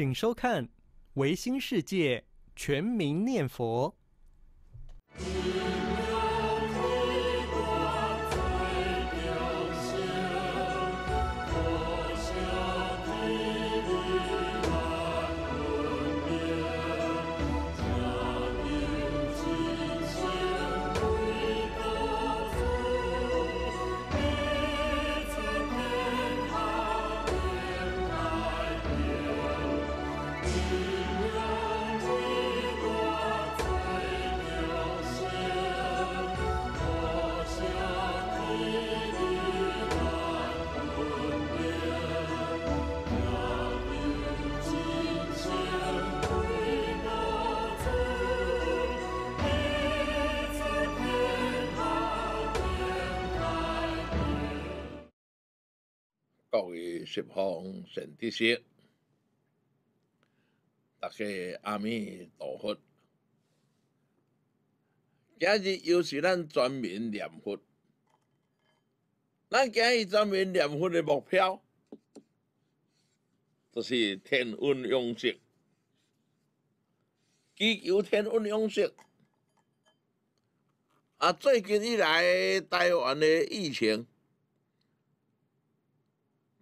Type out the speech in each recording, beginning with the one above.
请收看《维新世界全民念佛》。十方善知识，大家阿弥陀佛。今日又是咱全民念佛。咱今日全民念佛的目标，就是天恩永续，祈求天恩永续。啊，最近以来，台湾的疫情。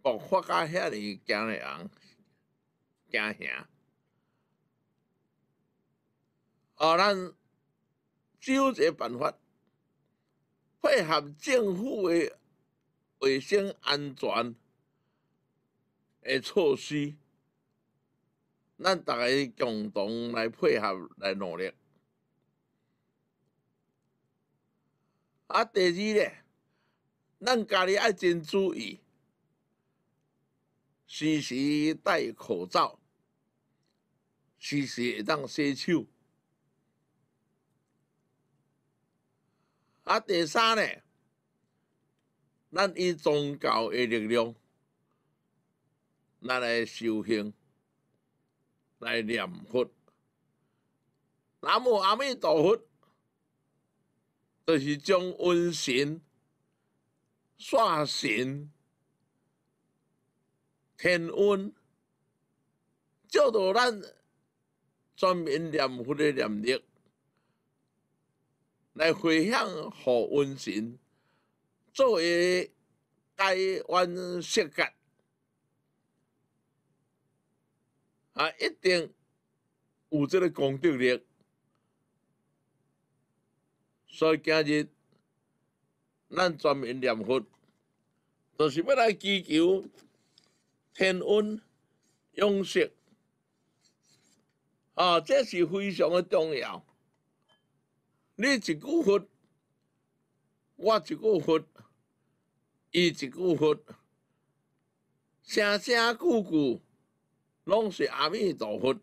爆发遐哩，惊人惊人。哦，咱只有一个办法，配合政府诶卫生安全诶措施，咱大家共同来配合来努力。啊，第二咧，咱家己爱真注意。时时戴口罩，时时当洗手。啊，第三呢，咱以宗教的力量咱来修行，来念佛，南无阿弥陀佛，就是将温神、善神。天恩，照着咱全民念佛的念力，来回向好，温神作为解冤释结，啊，一定有这个功德力。所以今日咱全民念佛，就是要来祈求。天温，用水，啊，这是非常的重要。你一句佛，我一句佛，伊一句佛，声声句句拢是阿弥陀佛。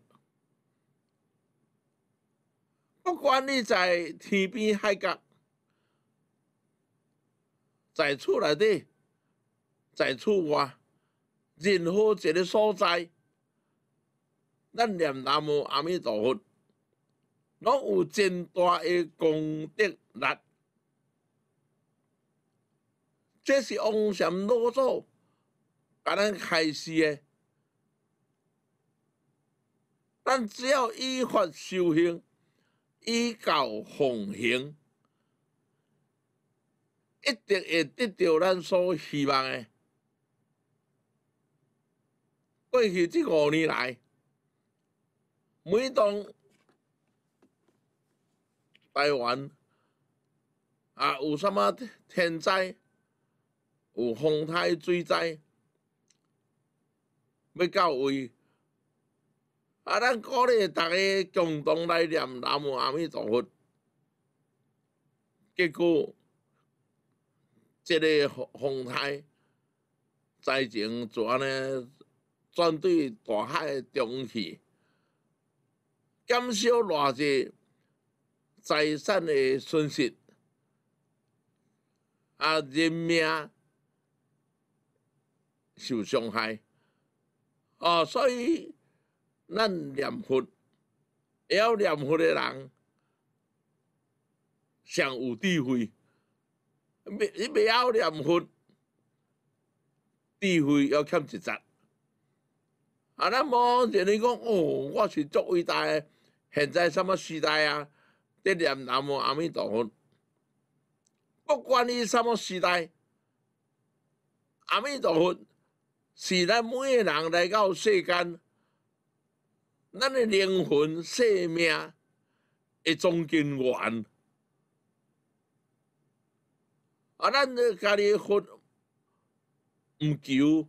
不管你在天边海角，在厝内底，在厝外。任何一个所在，咱念南无阿弥陀佛，拢有真大诶功德力。这是往想老祖甲咱开始诶。咱只要依法修行，依教奉行，一定会得到咱所希望诶。过去这五年来，每当台湾啊有什么天灾、有风灾、水灾要到位，啊，咱鼓励大个，共同来念南无阿弥陀佛。结果，这个风台灾灾情怎安尼？针对大海的重器，减少偌济财产的损失，啊，人命受伤害，哦，所以咱念佛，要念佛的人，尚有智慧，未你未晓念佛，智慧要欠一截。啊！咱无像你讲，哦，我是作伟大诶！现在什么时代啊？得念南无阿弥陀佛。不管你什么时代，阿弥陀佛是咱每个人来到世间，咱的灵魂、生命诶总根源。啊！咱自家诶佛唔求，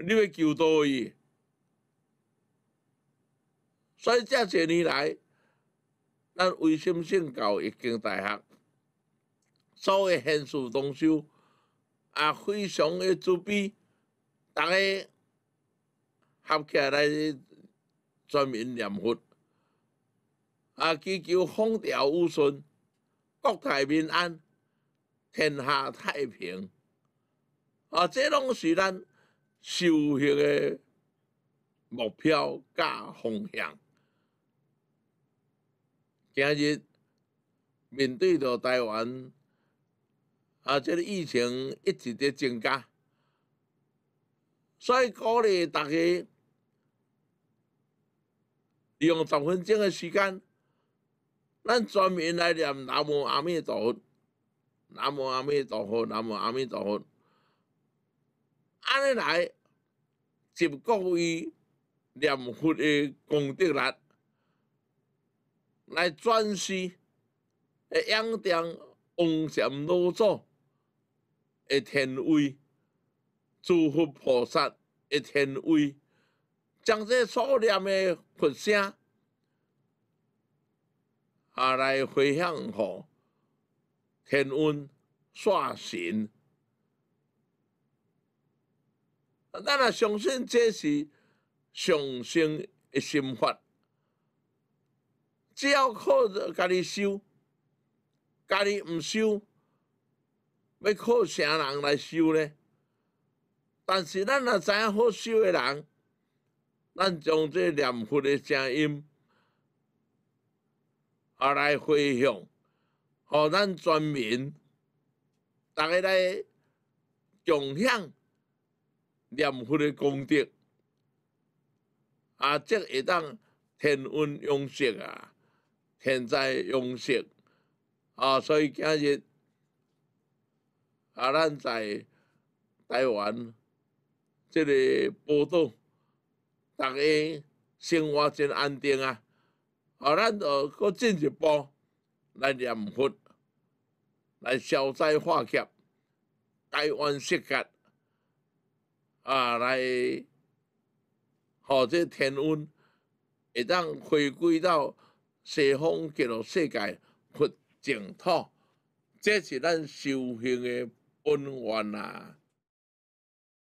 你要求倒伊？所以这些年来，咱为什先教北经大学，所谓现实东修，啊，非常诶自卑，大家合起来全民念佛，啊，祈求风调雨顺，国泰民安，天下太平，啊，这拢是咱修行诶目标甲方向。今日面对着台湾，啊，这个疫情一直在增加，所以鼓励大家用十分钟的时间，咱全门来念南无阿弥陀佛，南无阿弥陀佛，南无阿弥陀佛，阿弥来，就各位念佛的功德力。来转世，会仰仗王禅老祖的天威，诸佛菩萨的天威，将这所念的佛声，下来回向，互天恩煞神。咱也相信这是上圣诶，心法。只要靠家己修，家己唔修，要靠啥人来修呢？但是咱若知影好修诶人，咱将这念佛诶声音，啊来回向，互咱全民，大家来共享念佛诶功德，啊，即会当天恩永续啊！天灾永续，啊！所以今日啊，咱在台湾这个报道，大家生活真安定啊！啊，咱就搁进一步来念佛，来消灾化解台湾世界啊，来，即这天温会当回归到。西方极乐世界，佛净土，这是咱修行的本源啊。